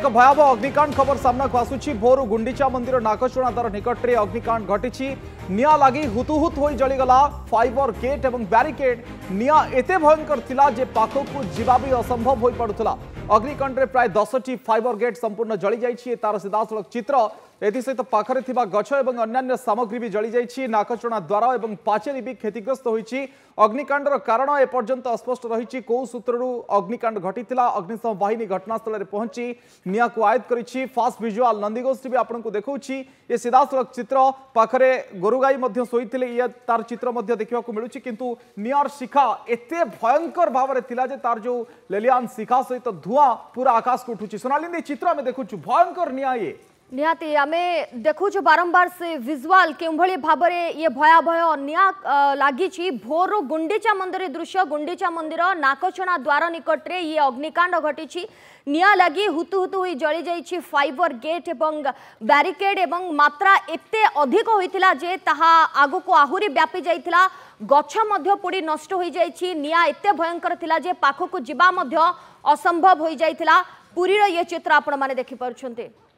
एक भयावह अग्निकाण्ड खबर सामना को आसुची भोरु गुंडीचा मंदिर नाकचुणा द्वार निकटे अग्निकाण्ड घटी निआ लाग हुतुहुत हो जलीगला फाइबर गेट और ब्यारिकेड निआ एत भयंकर पाखक भी असंभव हो पड़ा अग्निकाण्ड में प्राय दस टी फाइबर गेट संपूर्ण जली जाए तार सीधासल चित्र एसत पाखे गछ और अन्न्य सामग्री भी जली जाइए नाकचणा द्वार और पचेरी भी क्षतिग्रस्त होग्निकाण्डर कारण एपर्तंत अस्पष्ट रही कौ सूत्र अग्निकाण्ड घटी अग्निशम बाहन घटनास्थल में पहुंची निआ को आयत कर फास्ट भिजुआल नंदीगोष्ठी भी आपको देखा ये सीधासल चित्र पाखे गोरुगाई शोले ये तार चित्र देखा मिलूँ कितु शिखा एत भयंकर भाव में तार जो लेलियान शिखा सहित धूं धुआ पूरा आकाश को उठू सुना चित्र आम देखु भयंकर निया ये ନିହାତି ଆମେ ଦେଖୁଛୁ ବାରମ୍ବାର ସେ ଭିଜୁଆଲ୍ କେଉଁଭଳି ଭାବରେ ଇଏ ଭୟାବହ ନିଆଁ ଲାଗିଛି ଭୋରରୁ ଗୁଣ୍ଡିଚା ମନ୍ଦିର ଦୃଶ୍ୟ ଗୁଣ୍ଡିଚା ମନ୍ଦିର ନାକଛଣା ଦ୍ୱାର ନିକଟରେ ଇଏ ଅଗ୍ନିକାଣ୍ଡ ଘଟିଛି ନିଆଁ ଲାଗି ହୁତୁ ହୁତୁ ହୋଇ ଜଳିଯାଇଛି ଫାଇବର ଗେଟ୍ ଏବଂ ବ୍ୟାରିକେଡ୍ ଏବଂ ମାତ୍ରା ଏତେ ଅଧିକ ହୋଇଥିଲା ଯେ ତାହା ଆଗକୁ ଆହୁରି ବ୍ୟାପି ଯାଇଥିଲା ଗଛ ମଧ୍ୟ ପୋଡ଼ି ନଷ୍ଟ ହୋଇଯାଇଛି ନିଆଁ ଏତେ ଭୟଙ୍କର ଥିଲା ଯେ ପାଖକୁ ଯିବା ମଧ୍ୟ ଅସମ୍ଭବ ହୋଇଯାଇଥିଲା ପୁରୀର ଇଏ ଚିତ୍ର ଆପଣମାନେ ଦେଖିପାରୁଛନ୍ତି